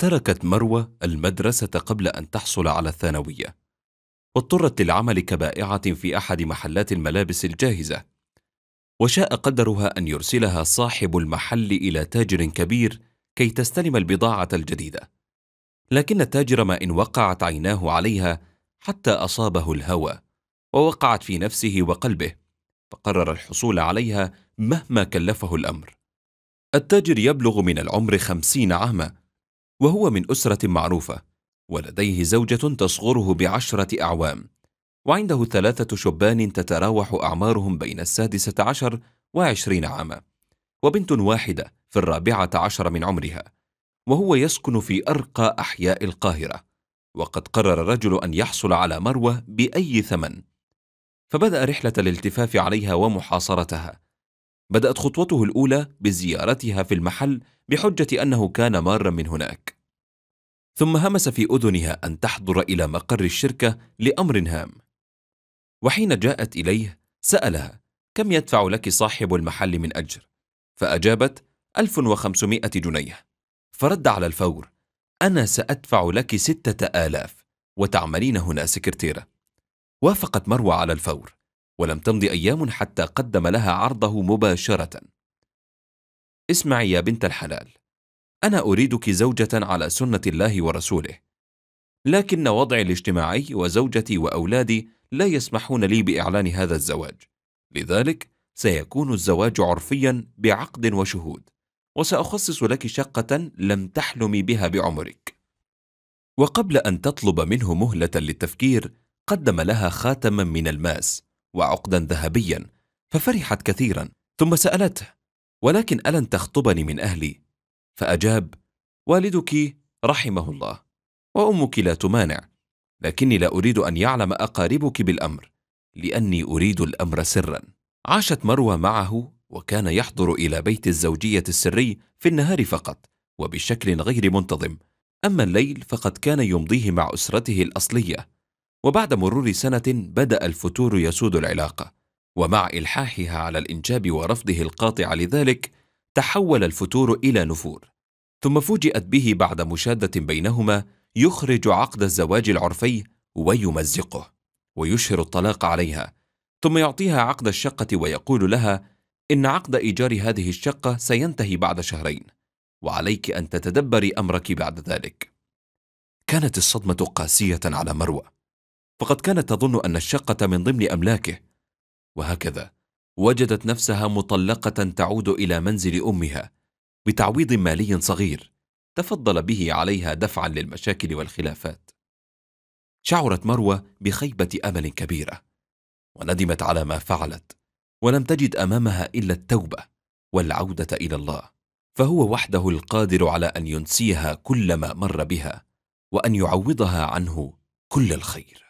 تركت مروة المدرسة قبل أن تحصل على الثانوية واضطرت للعمل كبائعة في أحد محلات الملابس الجاهزة وشاء قدرها أن يرسلها صاحب المحل إلى تاجر كبير كي تستلم البضاعة الجديدة لكن التاجر ما إن وقعت عيناه عليها حتى أصابه الهوى ووقعت في نفسه وقلبه فقرر الحصول عليها مهما كلفه الأمر التاجر يبلغ من العمر خمسين عاماً وهو من أسرة معروفة ولديه زوجة تصغره بعشرة أعوام وعنده ثلاثة شبان تتراوح أعمارهم بين السادسة عشر وعشرين عاما وبنت واحدة في الرابعة عشر من عمرها وهو يسكن في أرقى أحياء القاهرة وقد قرر الرجل أن يحصل على مروة بأي ثمن فبدأ رحلة الالتفاف عليها ومحاصرتها بدأت خطوته الأولى بزيارتها في المحل بحجة أنه كان مارا من هناك ثم همس في أذنها أن تحضر إلى مقر الشركة لأمر هام وحين جاءت إليه سألها كم يدفع لك صاحب المحل من أجر؟ فأجابت 1500 جنيه فرد على الفور أنا سأدفع لك ستة آلاف وتعملين هنا سكرتيرة وافقت مروى على الفور ولم تمض أيام حتى قدم لها عرضه مباشرة اسمعي يا بنت الحلال أنا أريدك زوجة على سنة الله ورسوله لكن وضعي الاجتماعي وزوجتي وأولادي لا يسمحون لي بإعلان هذا الزواج لذلك سيكون الزواج عرفيا بعقد وشهود وسأخصص لك شقة لم تحلمي بها بعمرك وقبل أن تطلب منه مهلة للتفكير قدم لها خاتما من الماس وعقدا ذهبيا ففرحت كثيرا ثم سألته ولكن ألن تخطبني من أهلي فأجاب والدك رحمه الله وأمك لا تمانع لكني لا أريد أن يعلم أقاربك بالأمر لأني أريد الأمر سرا عاشت مروى معه وكان يحضر إلى بيت الزوجية السري في النهار فقط وبشكل غير منتظم أما الليل فقد كان يمضيه مع أسرته الأصلية وبعد مرور سنة بدأ الفتور يسود العلاقة ومع إلحاحها على الإنجاب ورفضه القاطع لذلك تحول الفتور إلى نفور ثم فوجئت به بعد مشادة بينهما يخرج عقد الزواج العرفي ويمزقه ويشهر الطلاق عليها ثم يعطيها عقد الشقة ويقول لها إن عقد إيجار هذه الشقة سينتهي بعد شهرين وعليك أن تتدبري أمرك بعد ذلك كانت الصدمة قاسية على مروة فقد كانت تظن أن الشقة من ضمن أملاكه وهكذا وجدت نفسها مطلقة تعود إلى منزل أمها بتعويض مالي صغير تفضل به عليها دفعا للمشاكل والخلافات شعرت مروه بخيبه امل كبيره وندمت على ما فعلت ولم تجد امامها الا التوبه والعوده الى الله فهو وحده القادر على ان ينسيها كل ما مر بها وان يعوضها عنه كل الخير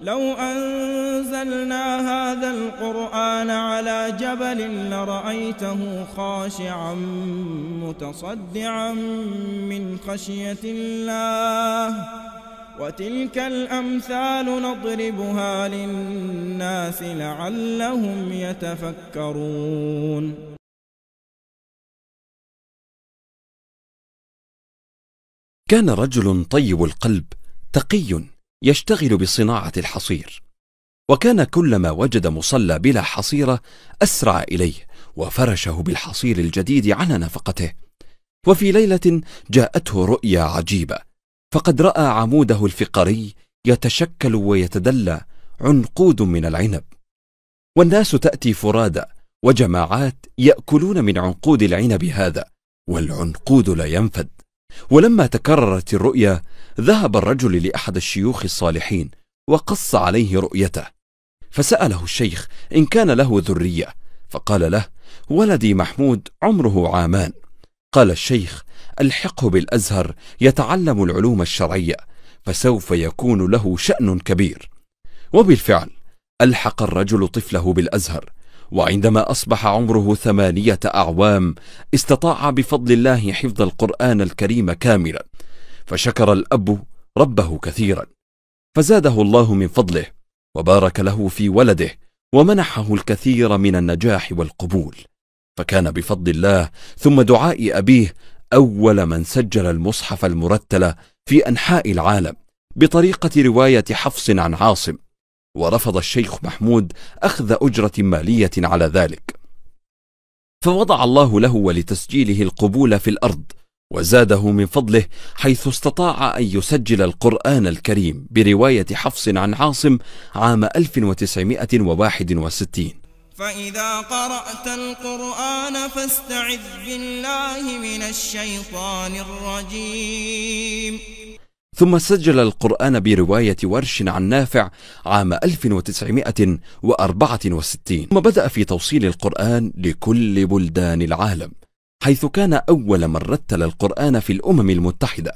لو أنزلنا هذا القرآن على جبل لرأيته خاشعا متصدعا من خشية الله وتلك الأمثال نضربها للناس لعلهم يتفكرون كان رجل طيب القلب تقي يشتغل بصناعة الحصير وكان كلما وجد مصلى بلا حصيرة أسرع إليه وفرشه بالحصير الجديد على نفقته وفي ليلة جاءته رؤيا عجيبة فقد رأى عموده الفقري يتشكل ويتدلى عنقود من العنب والناس تأتي فرادى وجماعات يأكلون من عنقود العنب هذا والعنقود لا ينفد ولما تكررت الرؤيا ذهب الرجل لأحد الشيوخ الصالحين وقص عليه رؤيته فسأله الشيخ إن كان له ذرية فقال له ولدي محمود عمره عامان قال الشيخ الحقه بالأزهر يتعلم العلوم الشرعية فسوف يكون له شأن كبير وبالفعل ألحق الرجل طفله بالأزهر وعندما أصبح عمره ثمانية أعوام استطاع بفضل الله حفظ القرآن الكريم كاملا فشكر الأب ربه كثيرا فزاده الله من فضله وبارك له في ولده ومنحه الكثير من النجاح والقبول فكان بفضل الله ثم دعاء أبيه أول من سجل المصحف المرتل في أنحاء العالم بطريقة رواية حفص عن عاصم ورفض الشيخ محمود أخذ أجرة مالية على ذلك فوضع الله له ولتسجيله القبول في الأرض وزاده من فضله حيث استطاع أن يسجل القرآن الكريم برواية حفص عن عاصم عام 1961 فإذا قرأت القرآن فاستعذ بالله من الشيطان الرجيم ثم سجل القرآن برواية ورش عن نافع عام 1964 ثم بدأ في توصيل القرآن لكل بلدان العالم حيث كان أول من رتل القرآن في الأمم المتحدة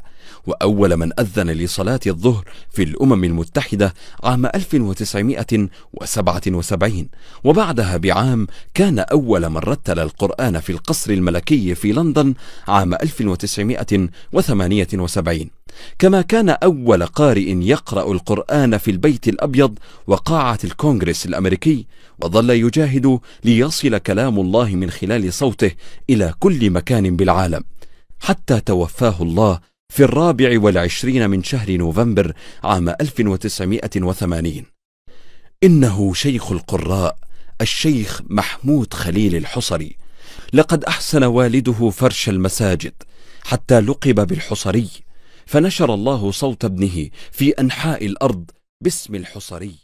وأول من أذن لصلاة الظهر في الأمم المتحدة عام 1977 وبعدها بعام كان أول من رتل القرآن في القصر الملكي في لندن عام 1978 كما كان أول قارئ يقرأ القرآن في البيت الأبيض وقاعة الكونغرس الأمريكي وظل يجاهد ليصل كلام الله من خلال صوته إلى كل مكان بالعالم حتى توفاه الله في الرابع والعشرين من شهر نوفمبر عام 1980 إنه شيخ القراء الشيخ محمود خليل الحصري لقد أحسن والده فرش المساجد حتى لقب بالحصري فنشر الله صوت ابنه في أنحاء الأرض باسم الحصري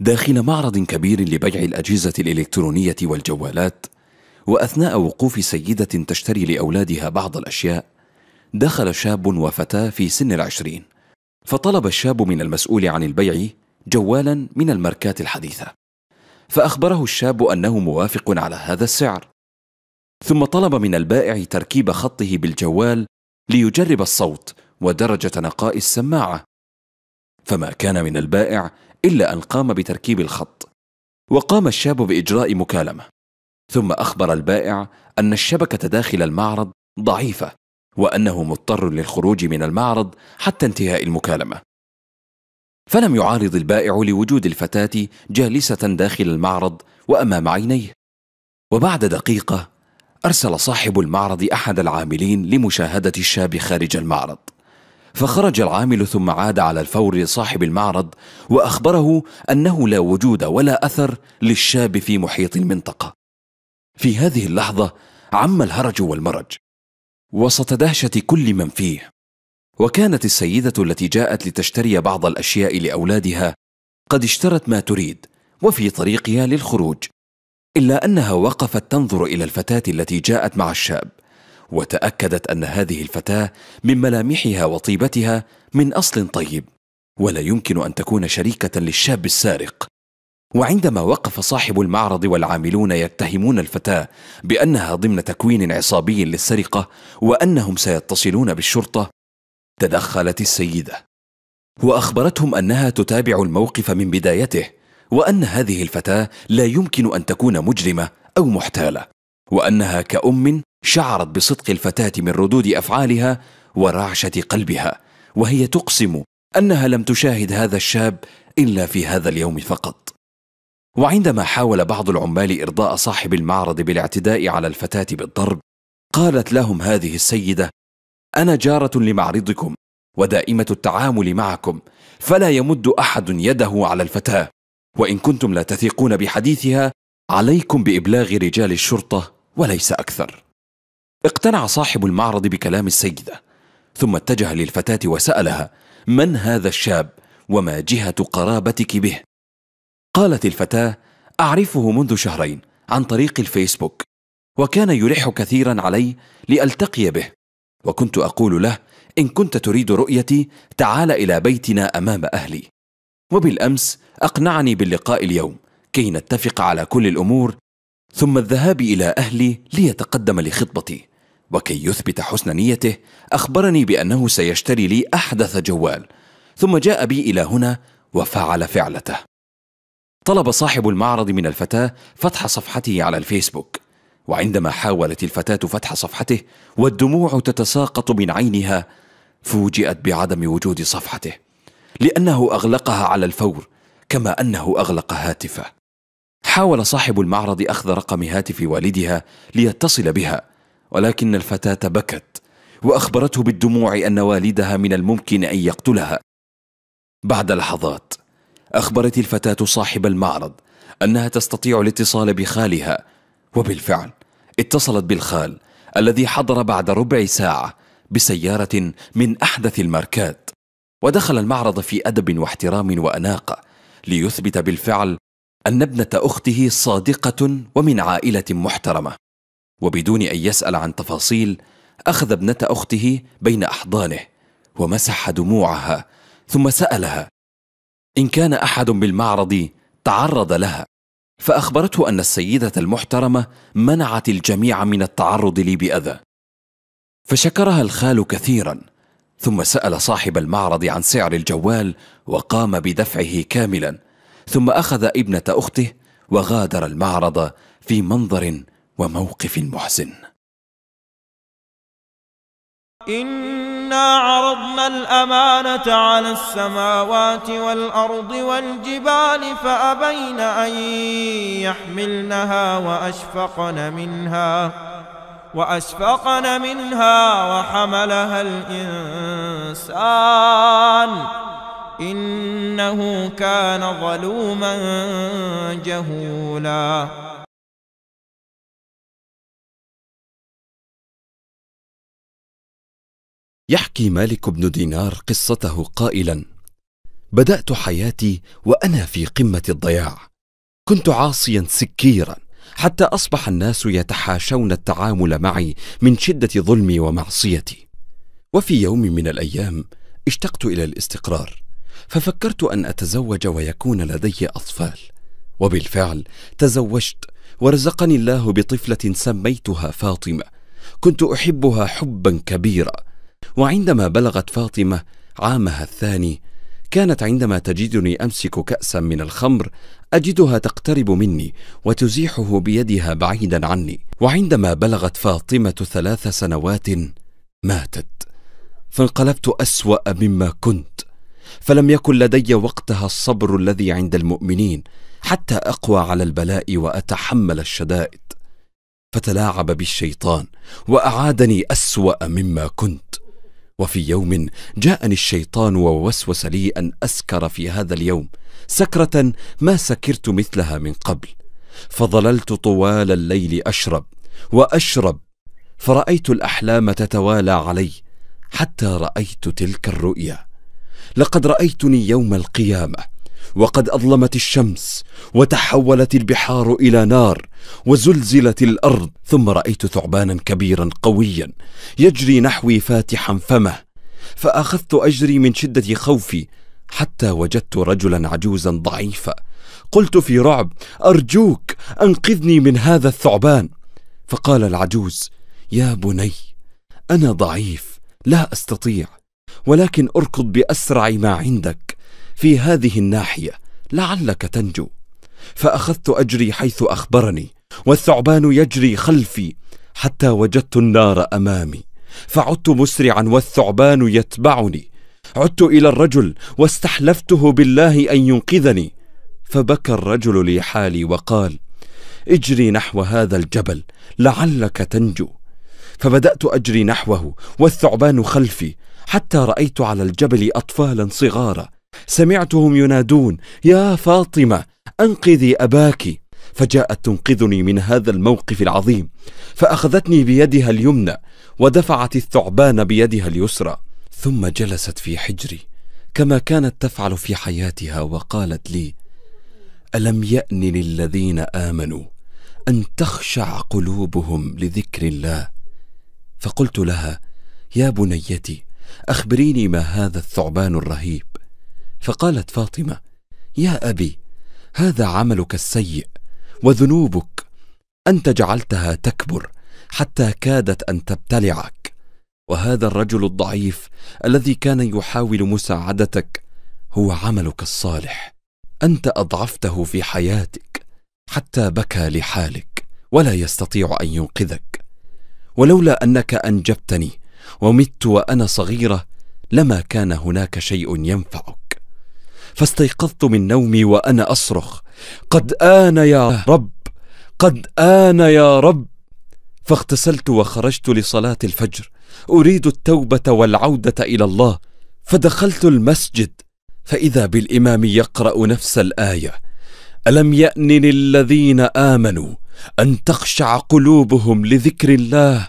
داخل معرض كبير لبيع الأجهزة الإلكترونية والجوالات وأثناء وقوف سيدة تشتري لأولادها بعض الأشياء دخل شاب وفتاة في سن العشرين فطلب الشاب من المسؤول عن البيع جوالا من الماركات الحديثة فأخبره الشاب أنه موافق على هذا السعر ثم طلب من البائع تركيب خطه بالجوال ليجرب الصوت ودرجة نقاء السماعة فما كان من البائع إلا أن قام بتركيب الخط وقام الشاب بإجراء مكالمة ثم أخبر البائع أن الشبكة داخل المعرض ضعيفة وأنه مضطر للخروج من المعرض حتى انتهاء المكالمة فلم يعارض البائع لوجود الفتاة جالسة داخل المعرض وأمام عينيه وبعد دقيقة أرسل صاحب المعرض أحد العاملين لمشاهدة الشاب خارج المعرض فخرج العامل ثم عاد على الفور لصاحب المعرض واخبره انه لا وجود ولا اثر للشاب في محيط المنطقه في هذه اللحظه عم الهرج والمرج وسط دهشه كل من فيه وكانت السيده التي جاءت لتشتري بعض الاشياء لاولادها قد اشترت ما تريد وفي طريقها للخروج الا انها وقفت تنظر الى الفتاه التي جاءت مع الشاب وتاكدت ان هذه الفتاه من ملامحها وطيبتها من اصل طيب ولا يمكن ان تكون شريكه للشاب السارق وعندما وقف صاحب المعرض والعاملون يتهمون الفتاه بانها ضمن تكوين عصابي للسرقه وانهم سيتصلون بالشرطه تدخلت السيده واخبرتهم انها تتابع الموقف من بدايته وان هذه الفتاه لا يمكن ان تكون مجرمه او محتاله وانها كأم شعرت بصدق الفتاة من ردود أفعالها ورعشة قلبها وهي تقسم أنها لم تشاهد هذا الشاب إلا في هذا اليوم فقط وعندما حاول بعض العمال إرضاء صاحب المعرض بالاعتداء على الفتاة بالضرب قالت لهم هذه السيدة أنا جارة لمعرضكم ودائمة التعامل معكم فلا يمد أحد يده على الفتاة وإن كنتم لا تثقون بحديثها عليكم بإبلاغ رجال الشرطة وليس أكثر اقتنع صاحب المعرض بكلام السيدة ثم اتجه للفتاة وسألها من هذا الشاب وما جهة قرابتك به قالت الفتاة أعرفه منذ شهرين عن طريق الفيسبوك وكان يلح كثيرا علي لألتقي به وكنت أقول له إن كنت تريد رؤيتي تعال إلى بيتنا أمام أهلي وبالأمس أقنعني باللقاء اليوم كي نتفق على كل الأمور ثم الذهاب إلى أهلي ليتقدم لخطبتي وكي يثبت حسن نيته أخبرني بأنه سيشتري لي أحدث جوال ثم جاء بي إلى هنا وفعل فعلته طلب صاحب المعرض من الفتاة فتح صفحته على الفيسبوك وعندما حاولت الفتاة فتح صفحته والدموع تتساقط من عينها فوجئت بعدم وجود صفحته لأنه أغلقها على الفور كما أنه أغلق هاتفه حاول صاحب المعرض أخذ رقم هاتف والدها ليتصل بها ولكن الفتاة بكت وأخبرته بالدموع أن والدها من الممكن أن يقتلها بعد لحظات أخبرت الفتاة صاحب المعرض أنها تستطيع الاتصال بخالها وبالفعل اتصلت بالخال الذي حضر بعد ربع ساعة بسيارة من أحدث الماركات ودخل المعرض في أدب واحترام وأناقة ليثبت بالفعل ان ابنه اخته صادقه ومن عائله محترمه وبدون ان يسال عن تفاصيل اخذ ابنه اخته بين احضانه ومسح دموعها ثم سالها ان كان احد بالمعرض تعرض لها فاخبرته ان السيده المحترمه منعت الجميع من التعرض لي باذى فشكرها الخال كثيرا ثم سال صاحب المعرض عن سعر الجوال وقام بدفعه كاملا ثم اخذ ابنه اخته وغادر المعرض في منظر وموقف محزن انا عرضنا الامانه على السماوات والارض والجبال فابين ان يحملنها واشفقن منها واشفقن منها وحملها الانسان إنه كان ظلوما جهولا يحكي مالك بن دينار قصته قائلا بدأت حياتي وأنا في قمة الضياع كنت عاصيا سكيرا حتى أصبح الناس يتحاشون التعامل معي من شدة ظلمي ومعصيتي وفي يوم من الأيام اشتقت إلى الاستقرار ففكرت ان اتزوج ويكون لدي اطفال وبالفعل تزوجت ورزقني الله بطفله سميتها فاطمه كنت احبها حبا كبيرا وعندما بلغت فاطمه عامها الثاني كانت عندما تجدني امسك كاسا من الخمر اجدها تقترب مني وتزيحه بيدها بعيدا عني وعندما بلغت فاطمه ثلاث سنوات ماتت فانقلبت اسوا مما كنت فلم يكن لدي وقتها الصبر الذي عند المؤمنين حتى اقوى على البلاء واتحمل الشدائد فتلاعب بي الشيطان واعادني اسوا مما كنت وفي يوم جاءني الشيطان ووسوس لي ان اسكر في هذا اليوم سكره ما سكرت مثلها من قبل فظللت طوال الليل اشرب واشرب فرايت الاحلام تتوالى علي حتى رايت تلك الرؤيا لقد رايتني يوم القيامه وقد اظلمت الشمس وتحولت البحار الى نار وزلزلت الارض ثم رايت ثعبانا كبيرا قويا يجري نحوي فاتحا فمه فاخذت اجري من شده خوفي حتى وجدت رجلا عجوزا ضعيفا قلت في رعب ارجوك انقذني من هذا الثعبان فقال العجوز يا بني انا ضعيف لا استطيع ولكن اركض باسرع ما عندك في هذه الناحيه لعلك تنجو فاخذت اجري حيث اخبرني والثعبان يجري خلفي حتى وجدت النار امامي فعدت مسرعا والثعبان يتبعني عدت الى الرجل واستحلفته بالله ان ينقذني فبكى الرجل لي حالي وقال اجري نحو هذا الجبل لعلك تنجو فبدات اجري نحوه والثعبان خلفي حتى رايت على الجبل اطفالا صغارا سمعتهم ينادون يا فاطمه انقذي اباك فجاءت تنقذني من هذا الموقف العظيم فاخذتني بيدها اليمنى ودفعت الثعبان بيدها اليسرى ثم جلست في حجري كما كانت تفعل في حياتها وقالت لي الم يان للذين امنوا ان تخشع قلوبهم لذكر الله فقلت لها يا بنيتي اخبريني ما هذا الثعبان الرهيب فقالت فاطمه يا ابي هذا عملك السيء وذنوبك انت جعلتها تكبر حتى كادت ان تبتلعك وهذا الرجل الضعيف الذي كان يحاول مساعدتك هو عملك الصالح انت اضعفته في حياتك حتى بكى لحالك ولا يستطيع ان ينقذك ولولا انك انجبتني ومت وأنا صغيرة لما كان هناك شيء ينفعك فاستيقظت من نومي وأنا أصرخ قد آن يا رب قد آن يا رب فاغتسلت وخرجت لصلاة الفجر أريد التوبة والعودة إلى الله فدخلت المسجد فإذا بالإمام يقرأ نفس الآية ألم يأن للذين آمنوا أن تخشع قلوبهم لذكر الله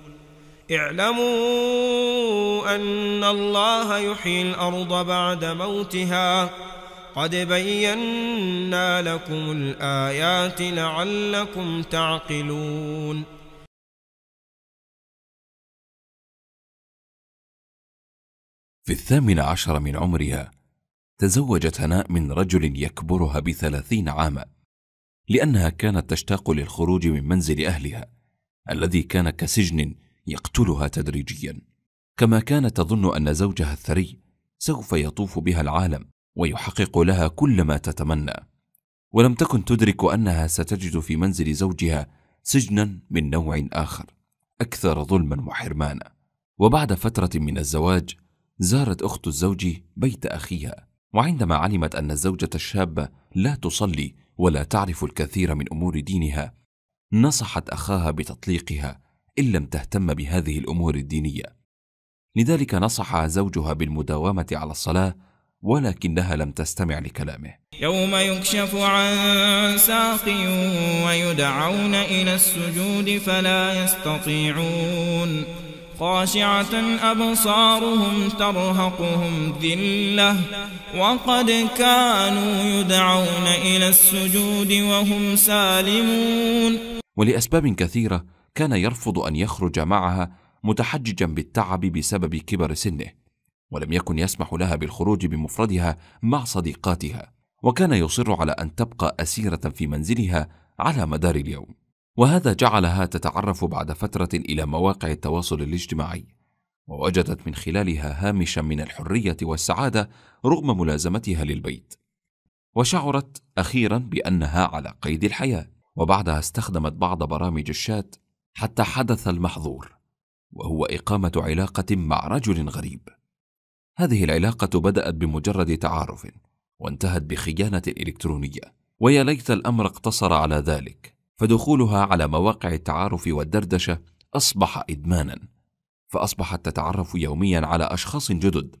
اعلموا أن الله يحيي الأرض بعد موتها قد بينا لكم الآيات لعلكم تعقلون في الثامن عشر من عمرها تزوجت هناء من رجل يكبرها بثلاثين عاما لأنها كانت تشتاق للخروج من منزل أهلها الذي كان كسجن يقتلها تدريجيا كما كانت تظن ان زوجها الثري سوف يطوف بها العالم ويحقق لها كل ما تتمنى ولم تكن تدرك انها ستجد في منزل زوجها سجنا من نوع اخر اكثر ظلما وحرمانا وبعد فتره من الزواج زارت اخت الزوج بيت اخيها وعندما علمت ان الزوجه الشابه لا تصلي ولا تعرف الكثير من امور دينها نصحت اخاها بتطليقها ان لم تهتم بهذه الامور الدينيه لذلك نصح زوجها بالمداومه على الصلاه ولكنها لم تستمع لكلامه يوم يكشف عن ساق ويدعون الى السجود فلا يستطيعون خاشعة أبصارهم ترهقهم ذلة وقد كانوا يدعون إلى السجود وهم سالمون ولأسباب كثيرة كان يرفض أن يخرج معها متحججا بالتعب بسبب كبر سنه ولم يكن يسمح لها بالخروج بمفردها مع صديقاتها وكان يصر على أن تبقى أسيرة في منزلها على مدار اليوم وهذا جعلها تتعرف بعد فترة إلى مواقع التواصل الاجتماعي ووجدت من خلالها هامشا من الحرية والسعادة رغم ملازمتها للبيت وشعرت أخيرا بأنها على قيد الحياة وبعدها استخدمت بعض برامج الشات حتى حدث المحظور وهو اقامه علاقه مع رجل غريب هذه العلاقه بدات بمجرد تعارف وانتهت بخيانه الكترونيه ويا ليت الامر اقتصر على ذلك فدخولها على مواقع التعارف والدردشه اصبح ادمانا فاصبحت تتعرف يوميا على اشخاص جدد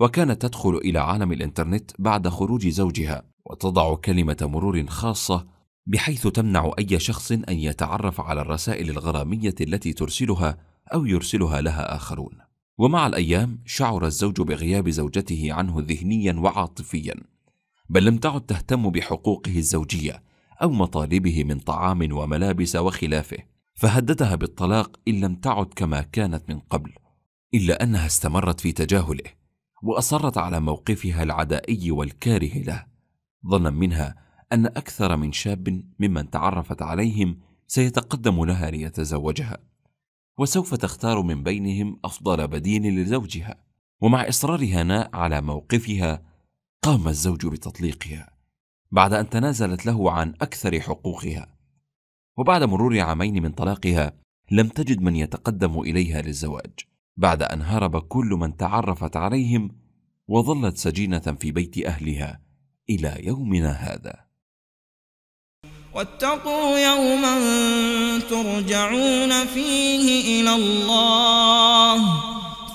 وكانت تدخل الى عالم الانترنت بعد خروج زوجها وتضع كلمه مرور خاصه بحيث تمنع أي شخص أن يتعرف على الرسائل الغرامية التي ترسلها أو يرسلها لها آخرون. ومع الأيام شعر الزوج بغياب زوجته عنه ذهنيا وعاطفيا، بل لم تعد تهتم بحقوقه الزوجية أو مطالبه من طعام وملابس وخلافه، فهددها بالطلاق إن لم تعد كما كانت من قبل، إلا أنها استمرت في تجاهله، وأصرت على موقفها العدائي والكاره له، ظنا منها أن أكثر من شاب ممن تعرفت عليهم سيتقدم لها ليتزوجها وسوف تختار من بينهم أفضل بديل لزوجها ومع إصرار هناء على موقفها قام الزوج بتطليقها بعد أن تنازلت له عن أكثر حقوقها وبعد مرور عامين من طلاقها لم تجد من يتقدم إليها للزواج بعد أن هرب كل من تعرفت عليهم وظلت سجينة في بيت أهلها إلى يومنا هذا واتقوا يوما ترجعون فيه إلى الله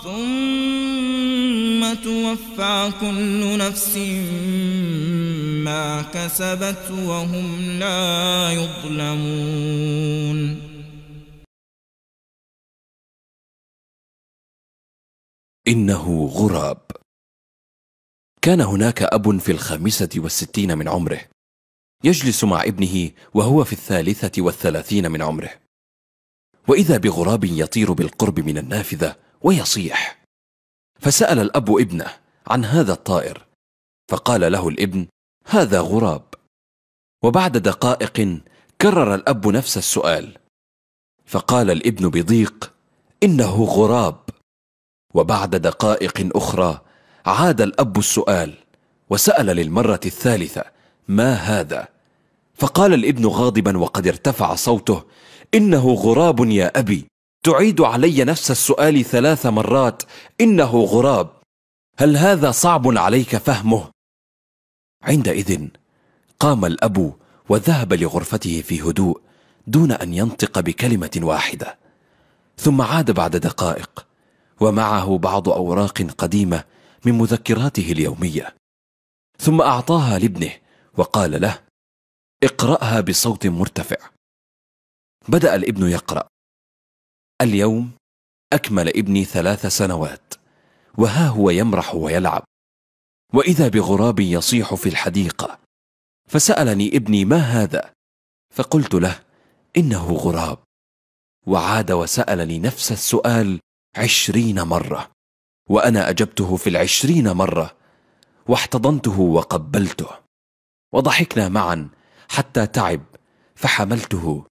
ثم توفى كل نفس ما كسبت وهم لا يظلمون إنه غراب كان هناك أب في الخامسة والستين من عمره يجلس مع ابنه وهو في الثالثة والثلاثين من عمره وإذا بغراب يطير بالقرب من النافذة ويصيح فسأل الأب ابنه عن هذا الطائر فقال له الابن هذا غراب وبعد دقائق كرر الأب نفس السؤال فقال الابن بضيق إنه غراب وبعد دقائق أخرى عاد الأب السؤال وسأل للمرة الثالثة ما هذا فقال الابن غاضبا وقد ارتفع صوته إنه غراب يا أبي تعيد علي نفس السؤال ثلاث مرات إنه غراب هل هذا صعب عليك فهمه؟ عندئذ قام الأب وذهب لغرفته في هدوء دون أن ينطق بكلمة واحدة ثم عاد بعد دقائق ومعه بعض أوراق قديمة من مذكراته اليومية ثم أعطاها لابنه وقال له اقرأها بصوت مرتفع. بدأ الابن يقرأ. اليوم أكمل ابني ثلاث سنوات، وها هو يمرح ويلعب. وإذا بغراب يصيح في الحديقة، فسألني ابني ما هذا؟ فقلت له: إنه غراب. وعاد وسألني نفس السؤال عشرين مرة، وأنا أجبته في العشرين مرة، واحتضنته وقبلته. وضحكنا معا حتى تعب فحملته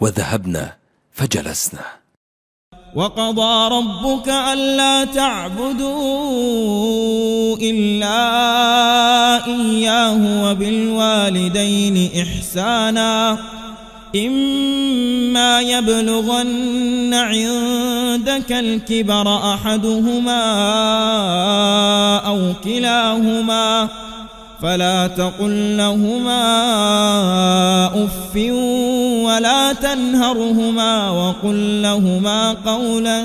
وذهبنا فجلسنا وقضى ربك ألا تعبدوا إلا إياه وبالوالدين إحسانا إما يبلغن عندك الكبر أحدهما أو كلاهما فلا تقل لهما أف ولا تنهرهما وقل لهما قولا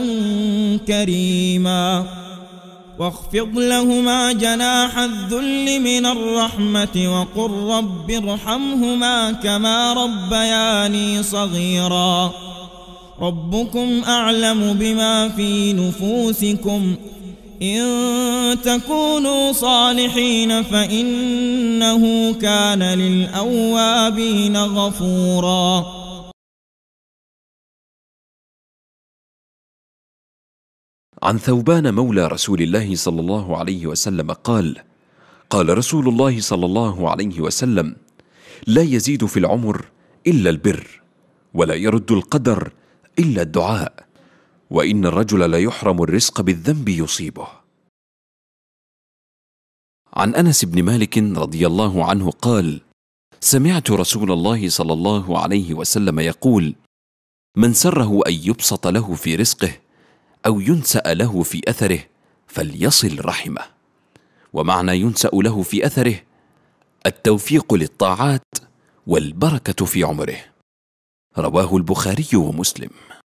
كريما واخفض لهما جناح الذل من الرحمة وقل رب ارحمهما كما ربياني صغيرا ربكم أعلم بما في نفوسكم إن تكونوا صالحين فإنه كان للأوابين غفوراً عن ثوبان مولى رسول الله صلى الله عليه وسلم قال قال رسول الله صلى الله عليه وسلم لا يزيد في العمر الا البر ولا يرد القدر الا الدعاء وان الرجل ليحرم الرزق بالذنب يصيبه عن انس بن مالك رضي الله عنه قال سمعت رسول الله صلى الله عليه وسلم يقول من سره ان يبسط له في رزقه او ينسا له في اثره فليصل رحمه ومعنى ينسا له في اثره التوفيق للطاعات والبركه في عمره رواه البخاري ومسلم